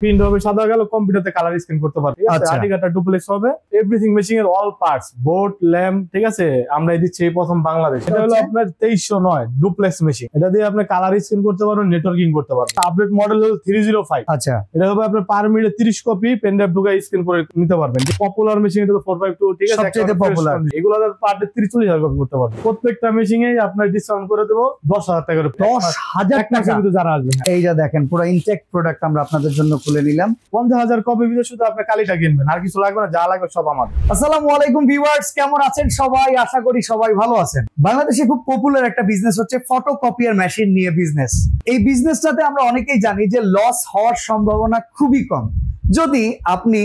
Print হবে সাদা গেল কালার স্ক্যান করতে পারবে আর্টিকাটা ডুপ্লেক্স হবে এভরিথিং মেশিং এর অল পার্টস বোর্ড ল্যাম্প ঠিক আছে আচ্ছা। আমরা এই প্রথম বাংলাদেশ এটা হলো আচ্ছা। আপনার নয় ডুপ্লেক্স এটা দিয়ে আপনি কালার স্ক্যান করতে পারবেন নেটওয়ার্কিং করতে পারবেন আপডেট আচ্ছা। মডেল হলো আচ্ছা এটা হবে আপনার পার মিনিটে কপি ঢুকে স্ক্যান করে নিতে পারবেন যে পপুলার মেশিন এটা ফোর ফাইভ টু ঠিক আছে পপুলার এগুলো পার চল্লিশ হাজার কপি করতে পারবেন প্রত্যেকটা মেশিন এ আপনার ডিসকাউন্ট করে দেবো দশ হাজার টাকা দশ টাকা যারা আসবে হ্যাঁ। দেখেন পুরো ইনটেক্ট প্রোডাক্ট আমরা আপনাদের জন্য খুলে নিলাম পঞ্চাশ হাজার কপির ভিতরে শুধু আপনার কালিটা কিনবেন আর কিছু লাগবে না যা লাগবে সব আমার আসসালামু আলাইকুম ভিউয়ার্স কেমন আছেন সবাই আশা করি সবাই ভালো আছেন বাংলাদেশে খুব পপুলার একটা বিজনেস হচ্ছে ফটো কপিয়ার মেশিন নিয়ে বিজনেস এই বিজনেসটাতে আমরা অনেকেই জানি যে লস হওয়ার সম্ভাবনা খুবই কম যদি আপনি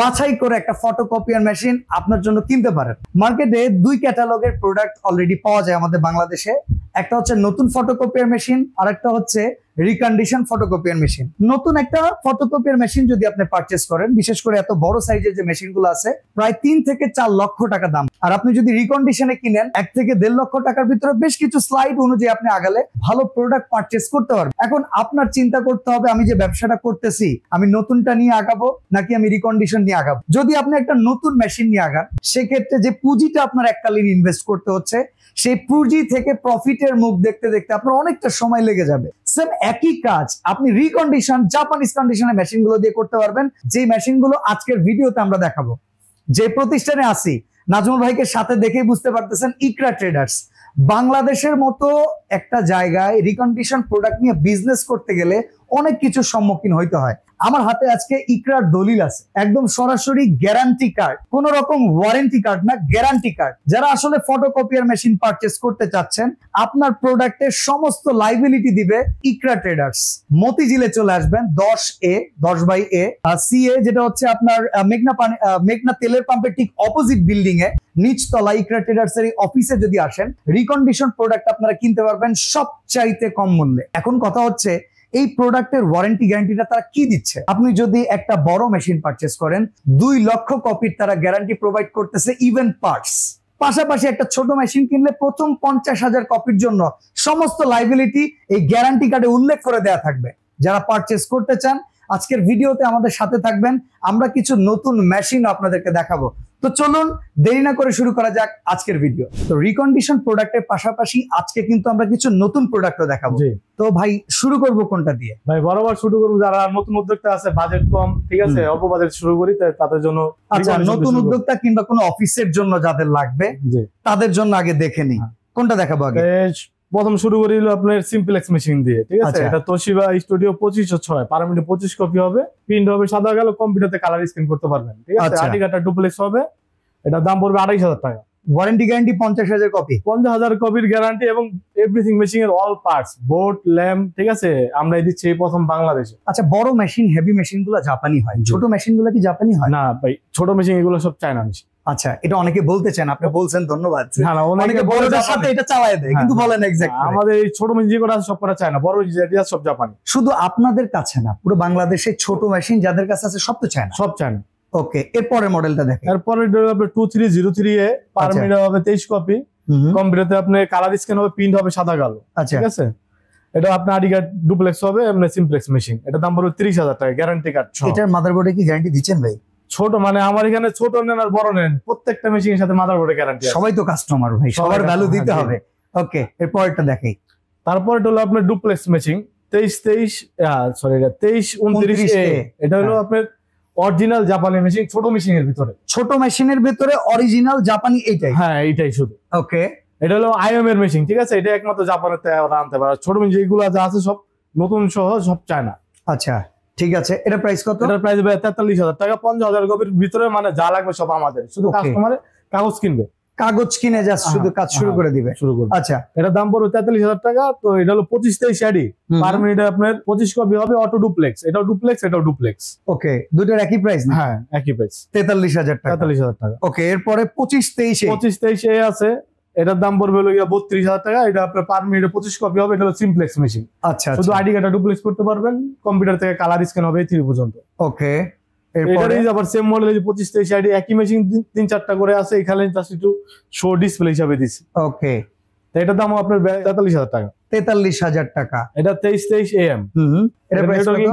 বাছাই করে একটা ফটো ফটোকপিয়ার মেশিন আপনার জন্য কিনতে পারেন মার্কেটে দুই ক্যাটালগের প্রোডাক্ট অলরেডি পাওয়া যায় আমাদের বাংলাদেশে একটা হচ্ছে নতুন ফটো ফটোকপিয়ার মেশিন আর একটা হচ্ছে রিকন্ডিশন ফটোকপিয়ার মেশিন নতুন একটা ফটোকপিয়ার মেশিন যদি আপনি পারচেস করেন বিশেষ করে এত বড় সাইজের যে মেশিনগুলো আছে প্রায় তিন থেকে চার লক্ষ টাকা দাম আর আপনি যদি রিকন্ডিশনে কিনেন এক থেকে দেড় লক্ষ টাকার ভিতরে বেশ কিছু স্লাইড অনুযায়ী আপনি আগালে ভালো প্রোডাক্ট পারচেস করতে পারবেন এখন আপনার চিন্তা করতে হবে আমি যে ব্যবসাটা করতেছি আমি নতুনটা নিয়ে আগাবো নাকি আমি রিকন্ডিশন নিয়ে আগাবো যদি আপনি একটা নতুন মেশিন নিয়ে আগান সেক্ষেত্রে যে পুঁজিটা আপনার এককালীন ইনভেস্ট করতে হচ্ছে সেই পুঁজি থেকে প্রফিটের মুখ দেখতে দেখতে আপনার অনেকটা সময় লেগে যাবে সেম একই কাজ আপনি রিকন্ডিশন জাপানিজ কন্ডিশনের গুলো দিয়ে করতে পারবেন যে মেশিনগুলো আজকের ভিডিওতে আমরা দেখাবো যে প্রতিষ্ঠানে আসি নাজমুল ভাইকে সাথে দেখেই বুঝতে পারতেছেন ইকরা ট্রেডার্স বাংলাদেশের মতো একটা জায়গায় রিকন্ডিশন প্রোডাক্ট নিয়ে বিজনেস করতে গেলে অনেক কিছু সম্মুখীন হইতে হয় আমার হাতে আজকে ইকরার দলিল আছে একদম সরাসরি গ্যারান্টি কার্ড কোন রকম ওয়ারেন্টি কার্ড না গ্যারান্টি কার্ড যারা আসলে ফটোকপিয়ার মেশিন পারচেস করতে চাচ্ছেন আপনার প্রোডাক্টের সমস্ত লাইবিলিটি দিবে ইকরা ট্রেডার্স মতিঝিলে চলে আসবেন দশ এ দশ বাই এ সি এ যেটা হচ্ছে আপনার মেঘনা পানি মেঘনা তেলের পাম্পের ঠিক অপোজিট বিল্ডিং এ নিচতলা ইকরা ট্রেডার্স এর অফিসে যদি আসেন রিকন্ডিশন প্রোডাক্ট আপনারা কিনতে পারবেন সবচাইতে কম মূল্যে এখন কথা হচ্ছে এই প্রোডাক্টের ওয়ারেন্টি গ্যারান্টিটা তারা কি দিচ্ছে আপনি যদি একটা বড় মেশিন পারচেস করেন দুই লক্ষ কপির তারা গ্যারান্টি প্রোভাইড করতেছে ইভেন পার্টস পাশাপাশি একটা ছোট মেশিন কিনলে প্রথম পঞ্চাশ হাজার কপির জন্য সমস্ত লাইবিলিটি এই গ্যারান্টি কার্ডে উল্লেখ করে দেয়া থাকবে যারা পারচেস করতে চান আজকের ভিডিওতে আমাদের সাথে থাকবেন আমরা কিছু নতুন মেশিন আপনাদেরকে দেখাবো তো চলুন দেরি না করে শুরু করা যাক আজকের ভিডিও তো রিকন্ডিশন প্রোডাক্টের পাশাপাশি আজকে কিন্তু আমরা কিছু নতুন প্রোডাক্টও দেখাবো তো ভাই শুরু করব কোনটা দিয়ে ভাই বরাবর শুরু করবো যারা নতুন উদ্যোক্তা আছে বাজেট কম ঠিক আছে অল্প বাজেট শুরু করি তাদের জন্য আচ্ছা নতুন উদ্যোক্তা কিংবা কোনো অফিসের জন্য যাদের লাগবে তাদের জন্য আগে দেখে নি হ্যাঁ। কোনটা দেখাবো আগে প্রথম শুরু করি আপনার সিম্পলেক্স মেশিন দিয়ে ঠিক আছে আচ্ছা। এটা তোশিবা স্টুডিও পঁচিশশো ছয় পার মিনিটে পঁচিশ কপি হবে প্রিন্ট হবে সাদা গেল কম্পিউটারতে কালার স্ক্রিন করতে পারবেন ঠিক আছে আচ্ছা। আটিকাটা ডুপ্লেক্স হবে এটা দাম পড়বে আড়াইশ হাজার টাকা ওয়ারেন্টি গ্যারান্টি পঞ্চাশ হাজার কপি পঞ্চাশ হাজার কপির গ্যারান্টি এবং এভরিথিং মেশিন এর অল পার্টস বোর্ড ল্যাম্প ঠিক আছে আমরা দিচ্ছি এই প্রথম বাংলাদেশে আচ্ছা বড় মেশিন হেভি মেশিন গুলো জাপানি হয় ছোট মেশিন গুলো কি জাপানি হয় না ভাই ছোট মেশিন এগুলো সব চায়না মেশিন আচ্ছা এটা অনেকে বলতে চান আপনি বলছেন ধন্যবাদ না আমাদের ছোট মেশিন সব না বড় যেটা জাপানি শুধু আপনাদের কাছে না পুরো বাংলাদেশের ছোট মেশিন যাদের কাছে আছে সব তো চায় না সব চায় না ওকে এরপরে মডেলটা দেখেন এরপরে টু থ্রি জিরো থ্রি এ পার মিটার হবে তেইশ কপি কম্পিউটারতে আপনি কালার স্ক্যান হবে প্রিন্ট হবে সাদা কালো আচ্ছা ঠিক আছে এটা আপনার আডি ডুপ্লেক্স হবে এমনি সিমপ্লেক্স মেশিন এটা দাম পড়বে তিরিশ হাজার টাকা গ্যারান্টি কার্ড এটার মাদারবোর্ডে কি গ্যারান্টি দিচ্ছেন ভাই ছোট মানে আমার এখানে ছোট নেন আর বড় নেন প্রত্যেকটা মেশিনের সাথে বোর্ডে গ্যারান্টি সবাই তো কাস্টমার ভাই সবার ভ্যালু দিতে হ্যাঁ, হবে ওকে এরপরটা দেখাই তারপর এটা হলো হ্যাঁ। আপনার ডুপ্লেক্স মেশিন তেইশ তেইশ সরি তেইশ উনত্রিশ এটা হলো আপনার অরিজিনাল জাপানি মেশিন ছোট মেশিনের ভিতরে ছোট মেশিনের ভিতরে অরিজিনাল জাপানি এইটাই হ্যাঁ এইটাই শুধু ওকে এটা হলো আইএম এর মেশিন ঠিক আছে এটা একমাত্র জাপানের আনতে পারে ছোট মেশিন যেগুলো যা আছে সব নতুন সহ সব চায় না আচ্ছা ঠিক আছে এটা প্রাইস কত এটা প্রাইস হবে 43000 টাকা 50000 কপির ভিতরে মানে যা লাগবে সব আমাদের শুধু কাস্টমারে কাগজ কিনবে কাগজ কিনে জাস্ট হ্যাঁ, শুধু কাজ হ্যাঁ, শুরু করে হ্যাঁ, দিবে শুরু করবে আচ্ছা এটা দাম পড়বে 43000 টাকা তো এটা হলো 25 তেই শাড়ি পার মিনিটে আপনার 25 কপি হবে অটো ডুপ্লেক্স এটাও ডুপ্লেক্স এটাও ডুপ্লেক্স ওকে দুটোর একই প্রাইস হ্যাঁ একই প্রাইস 43000 টাকা 43000 টাকা ওকে এরপরে 25 23 25 23 এ আছে এটার দাম পড়বে হলো বত্রিশ হাজার টাকা এটা আপনার পার মিনিটে পঁচিশ কপি হবে এটা হলো সিমপ্লেক্স আচ্ছা, মেশিন আচ্ছা শুধু আইডি কার্ডটা ডুপ্লেক্স করতে পারবেন কম্পিউটার থেকে কালার স্ক্যান হবে থ্রি পর্যন্ত ওকে এরপরে সেম মডেলের পঁচিশ তেইশ আইডি একই মেশিন তিন চারটা করে আছে এখানে জাস্ট শো ডিসপ্লে হিসাবে দিছি ওকে এটার দাম আপনার তেতাল্লিশ হাজার টাকা তেতাল্লিশ হাজার টাকা এটা তেইশ তেইশ এম এটা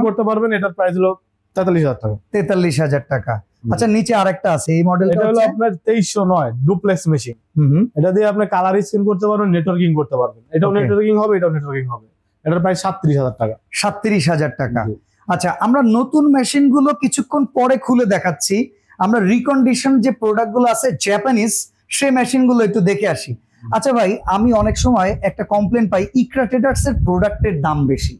করতে পারবেন এটার প্রাইস হলো তেতাল্লিশ হাজার টাকা তেতাল্লিশ হাজার টাকা আচ্ছা নিচে আরেকটা আছে এই মডেলটা এটা হলো আপনার নয় ডুপ্লেক্স মেশিন এটা দিয়ে আপনি কালার স্ক্রিন করতে পারবেন নেটওয়ার্কিং করতে পারবেন এটাও নেটওয়ার্কিং হবে এটাও নেটওয়ার্কিং হবে এটার প্রায় 37000 টাকা 37000 টাকা আচ্ছা আমরা নতুন মেশিন গুলো কিছুক্ষণ পরে খুলে দেখাচ্ছি আমরা রিকন্ডিশন যে প্রোডাক্টগুলো আছে জাপানিজ সেই মেশিনগুলো একটু দেখে আসি আচ্ছা ভাই আমি অনেক সময় একটা কমপ্লেন পাই ইকরা ট্রেডার্স এর প্রোডাক্টের দাম বেশি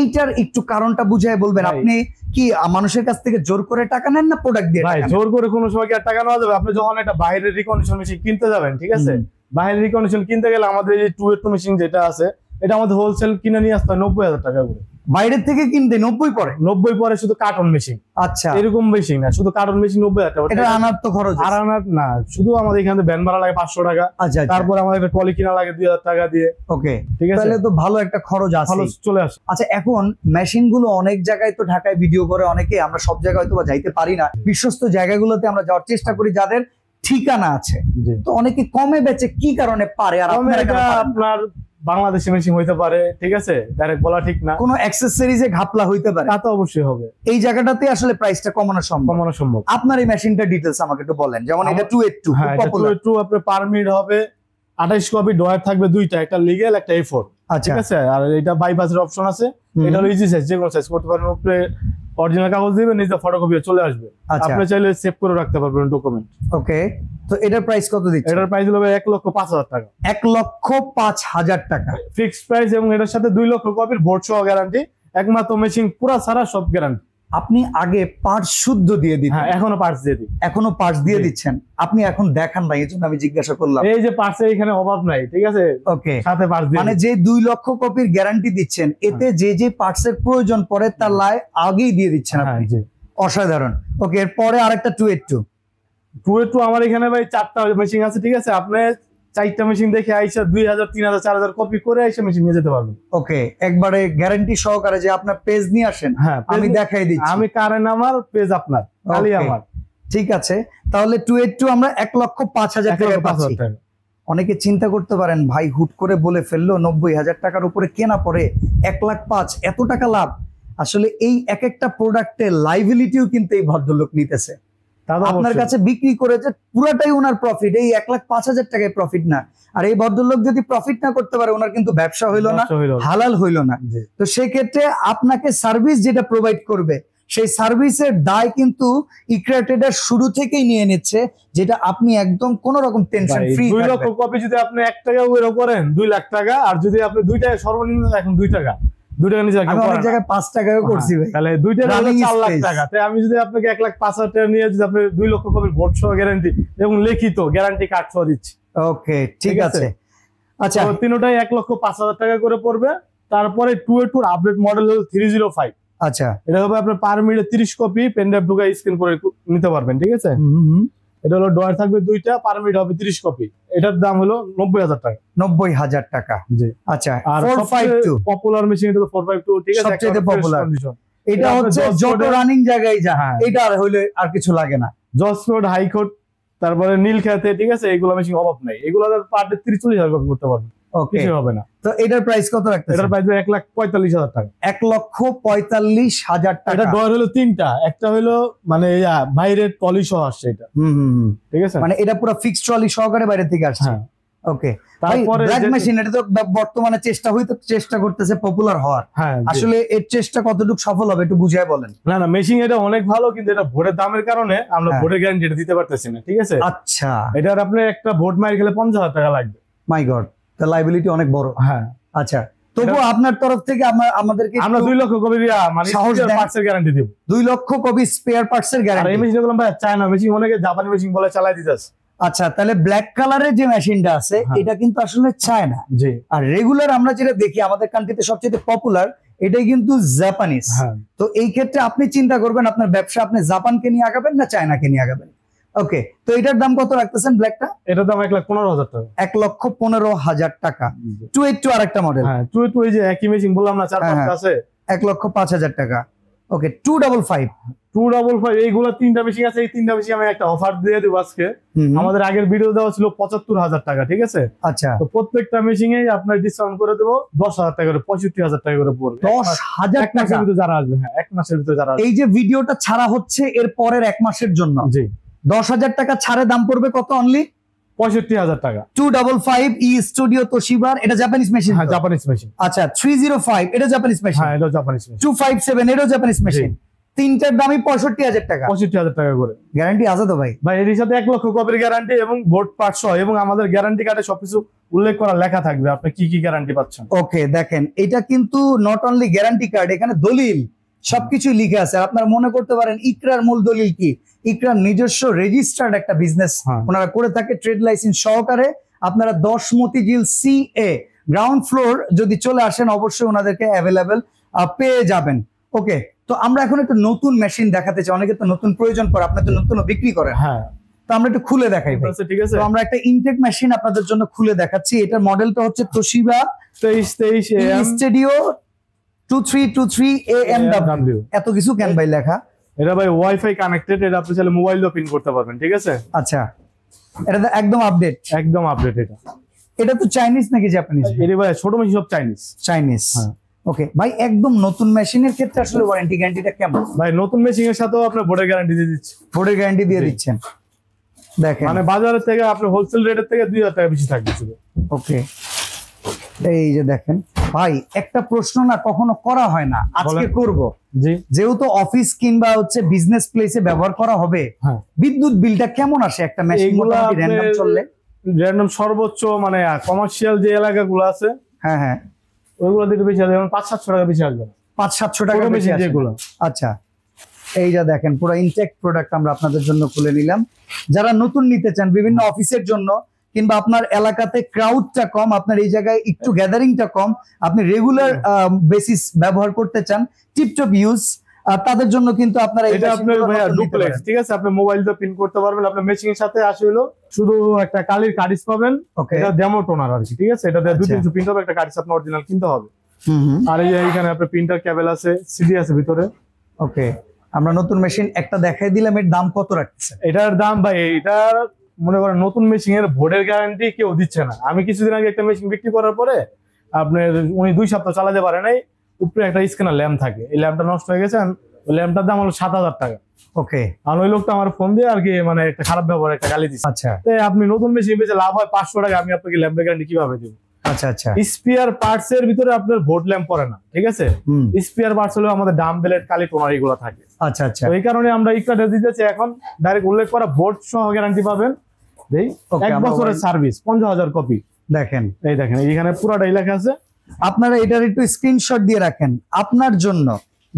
এইটার একটু কারণটা বুঝায় বলবেন আপনি কি মানুষের কাছ থেকে জোর করে টাকা নেন না প্রোডাক্ট দিয়ে ভাই জোর করে কোনো সময় কি আর টাকা নেওয়া যাবে আপনি যখন একটা বাইরের রিকন্ডিশন মেশিন কিনতে যাবেন ঠিক আছে বাইরের রিকন্ডিশন কিনতে গেলে আমাদের এই টু এট মেশিন যেটা আছে এটা আমাদের হোলসেল কিনে নিয়ে আসতে হয় নব্বই হাজার টাকা করে বাইরের থেকে কিনতে নব্বই পরে নব্বই পরে শুধু কার্টন মেশিন আচ্ছা এরকম মেশিন না শুধু কার্টন মেশিন নব্বই হাজার টাকা আনার তো খরচ আর না শুধু আমাদের এখানে ভ্যান ভাড়া লাগে পাঁচশো টাকা আচ্ছা, আচ্ছা। তারপর আমাদের পলি কিনা লাগে দুই টাকা দিয়ে ওকে ঠিক আছে তাহলে তো ভালো একটা খরচ আছে চলে আসে আচ্ছা এখন মেশিন গুলো অনেক জায়গায় তো ঢাকায় ভিডিও করে অনেকে আমরা সব জায়গায় হয়তো যাইতে পারি না বিশ্বস্ত জায়গাগুলোতে আমরা যাওয়ার চেষ্টা করি যাদের ঠিকানা আছে তো অনেকে কমে বেচে কি কারণে পারে আর আপনার বাংলাদেশি মেশিন হইতে পারে ঠিক আছে ডাইরেক্ট বলা ঠিক না কোনো অ্যাক্সেসরিজে ঘাপলা হইতে পারে তা তো অবশ্যই হবে এই জায়গাটাতে আসলে প্রাইসটা কমানো সম্ভব কমানো সম্ভব আপনার এই মেশিনটার ডিটেইলস আমাকে একটু বলেন যেমন এটা 282 পপুলার 282 আপনার পারমিট হবে 28 কপি ডয়ার থাকবে দুইটা একটা লিগ্যাল একটা এফোর্ট আচ্ছা। আর এটা অপশন আছে এটা অরিজিনাল ফটোকপিও চলে আসবে আচ্ছা। আপনি চাইলে সেভ করে রাখতে পারবেন ডকুমেন্ট ওকে তো এটার প্রাইস কত এটার প্রাইস এক লক্ষ পাঁচ হাজার টাকা এক লক্ষ পাঁচ হাজার টাকা ফিক্সড প্রাইস এবং এটার সাথে দুই লক্ষ কপির গ্যারান্টি একমাত্র মেশিন পুরা সারা সব গ্যারান্টি আপনি আগে পার্টস শুদ্ধ দিয়ে দিন হ্যাঁ, এখনো পার্টস দিয়ে দিই এখনো পার্টস দিয়ে দিচ্ছেন আপনি এখন দেখান নাই এজন্য আমি জিজ্ঞাসা করলাম এই যে পার্টসের এখানে অভাব নাই ঠিক আছে ওকে সাথে পার্টস মানে যে 2 লক্ষ কপির গ্যারান্টি দিচ্ছেন হ্যাঁ। এতে যে যে এর প্রয়োজন পড়ে তার লাই আগেই দিয়ে দিচ্ছেন হ্যাঁ, আপনি অসাধারণ ওকে এরপরে আরেকটা 282 282 আমার এখানে ভাই চারটা মেশিন আছে ঠিক আছে আপনি চারটা মেশিন দেখে আইসা দুই হাজার তিন হাজার চার হাজার কপি করে আইসা মেশিন নিয়ে যেতে পারবেন ওকে একবারে গ্যারান্টি সহকারে যে আপনার পেজ নিয়ে আসেন হ্যাঁ আমি দেখাই দিচ্ছি আমি কারেন্ট আমার পেজ আপনার খালি আমার ঠিক আছে তাহলে টু এইট টু আমরা এক লক্ষ পাঁচ হাজার টাকা পাচ্ছি অনেকে চিন্তা করতে পারেন ভাই হুট করে বলে ফেললো নব্বই হাজার টাকার উপরে কেনা পরে এক লাখ পাঁচ এত টাকা লাভ আসলে এই এক একটা প্রোডাক্টের লাইভিলিটিও কিন্তু এই ভদ্রলোক নিতেছে আপনার কাছে বিক্রি করেছে যে পুরাটাই ওনার প্রফিট এই এক লাখ পাঁচ হাজার টাকায় প্রফিট না আর এই ভদ্রলোক যদি প্রফিট না করতে পারে ওনার কিন্তু ব্যবসা হইলো না হালাল হইলো না তো সেক্ষেত্রে আপনাকে সার্ভিস যেটা প্রোভাইড করবে সেই সার্ভিসের দায় কিন্তু ইকরা ট্রেডার শুরু থেকেই নিয়ে নিচ্ছে যেটা আপনি একদম কোন রকম টেনশন ফ্রি দুই লক্ষ কপি যদি আপনি এক টাকা করে করেন দুই লাখ টাকা আর যদি আপনি দুইটা সর্বনিম্ন এখন দুই টাকা জায়গায় হ্যাঁ, করছি তাহলে লাখ টাকা আমি যদি আপনাকে লাখ টাকা আপনি লক্ষ গ্যারান্টি এবং লিখিত গ্যারান্টি দিচ্ছি ওকে ঠিক আছে আচ্ছা লক্ষ টাকা করে তারপরে টু এ টুর update model three zero five আচ্ছা এটা হবে আপনার পার মিনিটে তিরিশ কপি পেনড্রাইভ ঢুকে স্ক্যান করে নিতে পারবেন ঠিক আছে এটা হলো ডয়ার থাকবে দুইটা পার মিনিট হবে তিরিশ কপি এটার দাম হলো নব্বই হাজার টাকা নব্বই হাজার টাকা জি আচ্ছা পপুলার মেশিন এটা ফোর ফাইভ টু ঠিক আছে পপুলার এটা হচ্ছে যত রানিং জায়গায় যা হ্যাঁ। এটা আর হইলে আর কিছু লাগে না জজ কোর্ট হাইকোর্ট তারপরে নীল খেতে ঠিক আছে এগুলো মেশিন অভাব নাই এগুলো পার্টে ডে তিরিশ চল্লিশ হাজার করতে পারবে কিছু হবে না তো এটার প্রাইস কত রাখতে এটার প্রাইস এক লাখ পঁয়তাল্লিশ হাজার টাকা এক লক্ষ পঁয়তাল্লিশ হাজার টাকা এটা ডয়ার হলো তিনটা একটা হলো মানে বাইরের ট্রলি সহ আসছে এটা হুম ঠিক আছে মানে এটা পুরো ফিক্সড ট্রলি সহকারে বাইরে থেকে আসছে ওকে হ্যাঁ। তারপরে ব্ল্যাক মেশিন এটা তো বর্তমানে চেষ্টা হইতো চেষ্টা করতেছে পপুলার হওয়ার হ্যাঁ, আসলে এর চেষ্টা কতটুকু সফল হবে একটু বুঝিয়ে বলেন না না মেশিন এটা অনেক ভালো কিন্তু এটা ভোটের দামের কারণে আমরা হ্যাঁ। ভোটের গ্যারান্টি দিতে পারতেছি না ঠিক আছে আচ্ছা এটার আপনি একটা ভোট মারি গেলে পঞ্চাশ হাজার টাকা লাগবে মাই গড লাইবিলিটি অনেক বড় হ্যাঁ আচ্ছা তবু আপনার তরফ থেকে আমাদেরকে আমরা দুই লক্ষ কপি পার্টসের গ্যারান্টি দিব দুই লক্ষ কপি স্পেয়ার পার্টস এর গ্যারান্টি জাপানি মেশিন বলে চালাই দিতে আচ্ছা তাহলে ব্ল্যাক কালারের যে মেশিনটা আছে হ্যাঁ। এটা কিন্তু আসলে চায় না আর রেগুলার আমরা যেটা দেখি আমাদের কান্ট্রিতে সবচেয়ে পপুলার এটাই কিন্তু জাপানিজ হ্যাঁ। তো এই ক্ষেত্রে আপনি চিন্তা করবেন আপনার ব্যবসা আপনি জাপানকে নিয়ে আগাবেন না চায়নাকে নিয়ে আগাবেন ওকে তো এটার দাম কত রাখতেছেন ব্ল্যাকটা এটার দাম এক লাখ পনেরো হাজার টাকা এক লক্ষ পনেরো হাজার টাকা টু এইট টু আর একটা মডেল টু এইট টু যে একই মেশিন বললাম না চার হ্যাঁ, হ্যাঁ। আছে এক লক্ষ পাঁচ হাজার টাকা okay two double five two double five এইগুলো তিনটা মেশিন আছে এই তিনটা মেশিন আমি একটা অফার দিয়ে দেবো আজকে আমাদের আগের ভিডিও দেওয়া ছিল পঁচাত্তর হাজার টাকা ঠিক আছে আচ্ছা তো প্রত্যেকটা মেশিন এ আপনার ডিসকাউন্ট করে দেবো দশ হাজার টাকা করে পঁয়ষট্টি হাজার টাকা করে পড়বে দশ হাজার এক মাসের ভিতরে যারা আসবে হ্যাঁ এক মাসের ভিতরে যারা এই যে ভিডিওটা ছাড়া হচ্ছে এর পরের এক মাসের জন্য জি দশ হাজার টাকা ছাড়ে দাম পড়বে কত অনলি পঁয়ষট্টি হাজার টাকা two double five e studio Japanese machine Japanese machine আচ্ছা থ্রি জিরো ফাইভ এটা Japanese machine Japanese two five seven Japanese machine তিনটার পঁয়ষট্টি হাজার টাকা পঁয়ষট্টি হাজার টাকা করে গ্যারান্টি ভাই এর সাথে এক লক্ষ গ্যারান্টি এবং এবং আমাদের গ্যারান্টি কার্ডে সবকিছু উল্লেখ করা লেখা থাকবে আপনি কি কি গ্যারান্টি পাচ্ছেন ওকে দেখেন এটা কিন্তু নট অনলি গ্যারান্টি কার্ড এখানে দলিল সবকিছু লিখে আছে আপনারা মনে করতে পারেন ইকরার মূল দলিল কি ইকরার নিজস্ব রেজিস্টার্ড একটা বিজনেস হ্যাঁ। ওনারা করে থাকে ট্রেড লাইসেন্স সহকারে আপনারা দশ Motijheel C A ground floor যদি চলে আসেন অবশ্যই ওনাদেরকে অ্যাভেলেবেল পেয়ে যাবেন ওকে তো আমরা এখন একটা নতুন মেশিন দেখাতে চাই অনেকে তো নতুন প্রয়োজন পড়ে আপনার তো নতুন বিক্রি করে হ্যাঁ তো আমরা একটু খুলে দেখাই আচ্ছা, ঠিক আছে আমরা একটা ইনটেক মেশিন আপনাদের জন্য খুলে দেখাচ্ছি এটার মডেলটা হচ্ছে তোশিবা তেইশ তেইশ স্টুডিও 2323AMW এত কিছু কেন ভাই লেখা এটা ভাই ওয়াইফাই কানেক্টেড এটা আপনি চাইলে মোবাইল দিয়ে পিন করতে পারবেন ঠিক আছে আচ্ছা এটা তো একদম আপডেট একদম আপডেট এটা এটা তো চাইনিজ নাকি জাপানিজ এটা ভাই ছোট মেশিন সব চাইনিজ চাইনিজ ওকে ভাই একদম নতুন মেশিনের ক্ষেত্রে আসলে ওয়ারেন্টি গ্যারান্টিটা কেমন ভাই নতুন মেশিনের সাথেও আপনি বোর্ডের গ্যারান্টি দিয়ে দিচ্ছেন বোর্ডের গ্যারান্টি দিয়ে দিচ্ছেন দেখেন মানে বাজারের থেকে আপনি হোলসেল রেটের থেকে দুই হাজার টাকা বেশি থাকবে ওকে এই যে দেখেন ভাই একটা প্রশ্ন না কখনো করা হয় না আজকে করব যেহেতু অফিস কিংবা হচ্ছে বিজনেস প্লেসে ব্যবহার করা হবে হ্যাঁ। বিদ্যুৎ বিলটা কেমন আসে একটা মেশিন র্যান্ডম চললে র্যান্ডম সর্বোচ্চ মানে কমার্শিয়াল যে এলাকাগুলো আছে হ্যাঁ হ্যাঁ ওইগুলো দিকে বেশি আসবে পাঁচ সাতশো টাকা বেশি আসবে পাঁচ সাতশো টাকা বেশি যেগুলো আচ্ছা এই যা দেখেন পুরো ইনটেক্ট প্রোডাক্ট আমরা আপনাদের জন্য খুলে নিলাম যারা নতুন নিতে চান বিভিন্ন অফিসের জন্য কিংবা আপনার এলাকাতে ক্রাউডটা কম আপনার এই জায়গায় একটু গ্যাদারিংটা কম আপনি রেগুলার বেসিস ব্যবহার করতে চান টিপটপ ইউজ তাদের জন্য কিন্তু আপনারা এটা আপনার ভাইয়া ডুপ্লেক্স ঠিক আছে আপনি মোবাইল তো পিন করতে পারবেন আপনার মেশিং এর সাথে আসে হলো শুধু একটা কালির কার্ডিস পাবেন এটা ডেমো টোনার আর ঠিক আছে এটা দুই আচ্ছা। তিন পিন হবে একটা কার্ডিস আপনার অরিজিনাল কিনতে হবে আর এই এখানে আপনার প্রিন্টার কেবল আছে সিডি আছে ভিতরে ওকে আমরা নতুন মেশিন একটা দেখাই দিলাম এর দাম কত রাখছে এটার দাম ভাই এটা মনে করেন নতুন মেশিন এর ভোটের গ্যারান্টি কেউ দিচ্ছে না আমি কিছুদিন আগে একটা মেশিন বিক্রি করার পরে আপনার উনি দুই সপ্তাহ চালাতে পারে নাই উপরে একটা স্ক্যানার ল্যাম্প থাকে এই ল্যাম্পটা নষ্ট হয়ে গেছে ওই ল্যাম্পটার দাম হলো সাত হাজার টাকা ওকে আর ওই লোকটা আমার ফোন দিয়ে আর কি মানে একটা খারাপ ব্যবহার একটা গালি দিচ্ছে আচ্ছা আপনি নতুন মেশিন বেঁচে লাভ হয় পাঁচশো টাকা আমি আপনাকে ল্যাম্পের গ্যারান্টি কিভাবে দেবো আচ্ছা আচ্ছা স্পিয়ার পার্টস এর ভিতরে আপনার ভোট ল্যাম্প পড়ে না ঠিক আছে স্পিয়ার পার্টস হলো আমাদের ডাম বেলেট কালি টোনার এগুলো থাকে আচ্ছা আচ্ছা এই কারণে আমরা ইকটা দিতে চাই এখন ডাইরেক্ট উল্লেখ করা ভোট সহ গ্যারান্টি পাবেন আপনারা এটার একটু স্ক্রিনশট দিয়ে রাখেন আপনার জন্য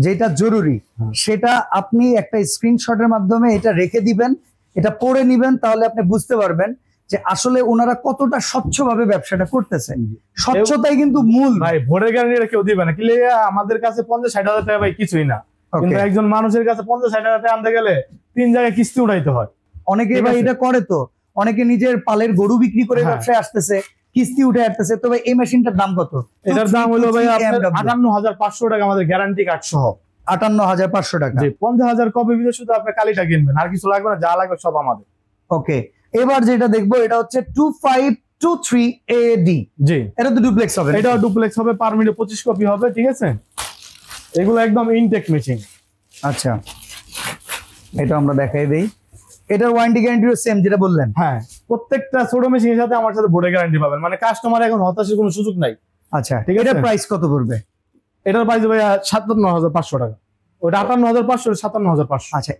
যেটা জরুরি হ্যাঁ। সেটা আপনি একটা স্ক্রিনশটের মাধ্যমে এটা রেখে দিবেন এটা পড়ে নিবেন তাহলে আপনি বুঝতে পারবেন যে আসলে ওনারা কতটা স্বচ্ছভাবে ব্যবসাটা করতেছেন স্বচ্ছতাই কিন্তু মূল ভাই ভোটের গ্যারান্টি কেউ দিবে না কিন্তু আমাদের কাছে পঞ্চাশ ষাট হাজার টাকা ভাই কিছুই না কিন্তু একজন মানুষের কাছে পঞ্চাশ ষাট হাজার টাকা আনতে গেলে তিন জায়গায় কিস্তি উঠাইতে হয় অনেকে ভাই এটা করে তো অনেকে নিজের পালের গরু বিক্রি করে হ্যাঁ। ব্যবসায় আসতেছে কিস্তি উঠে আসতেছে তবে এই মেশিনটার দাম কত এটার দাম হলো ভাই আটান্ন হাজার পাঁচশো টাকা আমাদের গ্যারান্টি কার্ড সহ আটান্ন হাজার পাঁচশো টাকা পঞ্চাশ হাজার কপি ভিতরে শুধু আপনি কালিটা কিনবেন আর কিছু লাগবে না যা লাগবে সব আমাদের ওকে এবার যেটা দেখবো এটা হচ্ছে two five two three A D G এটা তো ডুপ্লেক্স হবে এটা ডুপ্লেক্স হবে পার মিনিট পঁচিশ কপি হবে ঠিক আছে এগুলো একদম ইনটেক মেশিন আচ্ছা এটা আমরা দেখাই দিই এটার ওয়ারেন্টি গ্যারান্টিও সেম যেটা বললেন হ্যাঁ প্রত্যেকটা ছোট মেশিনের সাথে আমার সাথে বোর্ডের গ্যারান্টি পাবেন মানে কাস্টমার এখন হতাশের কোনো সুযোগ নাই আচ্ছা ঠিক আছে প্রাইস কত পড়বে এটার প্রাইস ভাই সাতান্ন হাজার পাঁচশো টাকা হাজার পাঁচশো সাতান্ন হাজার পাঁচশো আচ্ছা,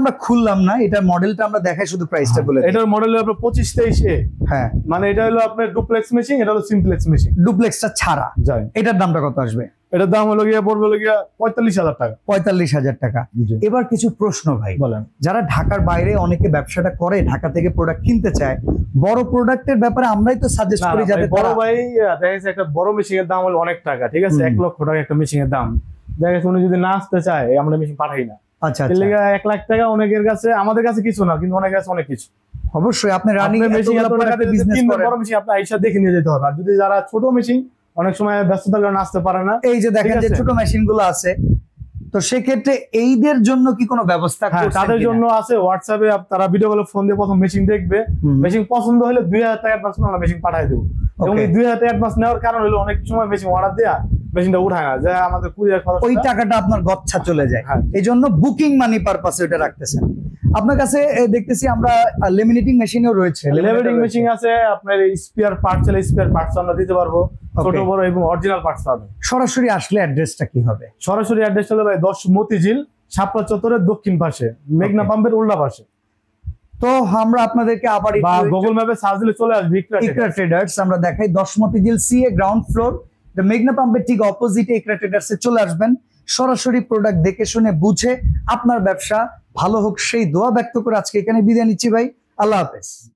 আমরা খুললাম না আমরা দেখাই শুধু হ্যাঁ, বলে আপনার পঁচিশ হ্যাঁ মানে এটা হলো আপনার ডুপ্লেক্স মেশিন এটা হলো মেশিন ছাড়া এটার দামটা আসবে পঁয়তাল্লিশ হাজার টাকা পঁয়তাল্লিশ হাজার টাকা এবার কিছু প্রশ্ন ভাই বলেন যারা ঢাকার বাইরে অনেকে ব্যবসাটা করে ঢাকা থেকে প্রোডাক্ট কিনতে চায় বড় প্রোডাক্টের ব্যাপারে আমরাই তো সাজেস্ট করি বড় ভাই দেখা একটা বড় মেশিনের দাম হলো অনেক টাকা ঠিক আছে এক লক্ষ টাকা একটা মেশিনের দাম দেখা উনি যদি না আসতে চায় আমরা মেশিন পাঠাই না আচ্ছা, আচ্ছা। এক লাখ টাকা অনেকের কাছে আমাদের কাছে কিছু না কিন্তু অনেকের কাছে অনেক কিছু অবশ্যই আপনি রানিং মেশিন বড় মেশিন আপনি আইসা দেখে নিয়ে যেতে হবে আর যদি যারা ছোট মেশিন অনেক সময় ব্যস্ততার কারণে আসতে পারে না এই যে দেখেন যে ছোট মেশিন গুলো আছে তো সেক্ষেত্রে এইদের জন্য কি কোনো ব্যবস্থা হ্যাঁ, তাদের জন্য আছে হোয়াটসঅ্যাপে তারা ভিডিও কলে ফোন দিয়ে প্রথম মেশিন দেখবে মেশিন পছন্দ হলে দুই হাজার টাকা অ্যাডভান্স আমরা মেশিন পাঠিয়ে দেবো এবং দুই হাজার টাকা অ্যাডভান্স নেওয়ার কারণ হলো অনেক সময় মেশিন অর্ডার দেওয়া মেশিনটা উঠায় না যে আমাদের কুরিয়ার খরচ ওই টাকাটা আপনার গচ্ছা চলে যায় এই জন্য বুকিং মানি পারপাসে ওটা রাখতেছেন আপনার কাছে দেখতেছি আমরা লেমিনেটিং মেশিনও রয়েছে লেমিনেটিং হ্যাঁ, মেশিন আছে আপনার স্পিয়ার পার্টস স্পিয়ার পার্টস আমরা দিতে পারবো ছোট বড় এবং অরিজিনাল পার্টস পাবে সরাসরি আসলে অ্যাড্রেসটা কি হবে সরাসরি অ্যাড্রেস হলো ভাই 10 মতিঝিল চত্বরের দক্ষিণ পাশে মেঘনা পাম্পের উল্টা পাশে তো আমরা আপনাদেরকে আবার গুগল ম্যাপে সার্চ দিলে চলে আসবে ইকরা ট্রেডার্স আমরা দেখাই দশমতি জিল সি এ গ্রাউন্ড ফ্লোর মেঘনা পাম্পের ঠিক অপোজিটে একরা ট্রেডার্সে চলে আসবেন সরাসরি প্রোডাক্ট দেখে শুনে বুঝে আপনার ব্যবসা ভালো হোক সেই দোয়া ব্যক্ত করে আজকে এখানে বিদায় নিচ্ছি ভাই আল্লাহ হাফেজ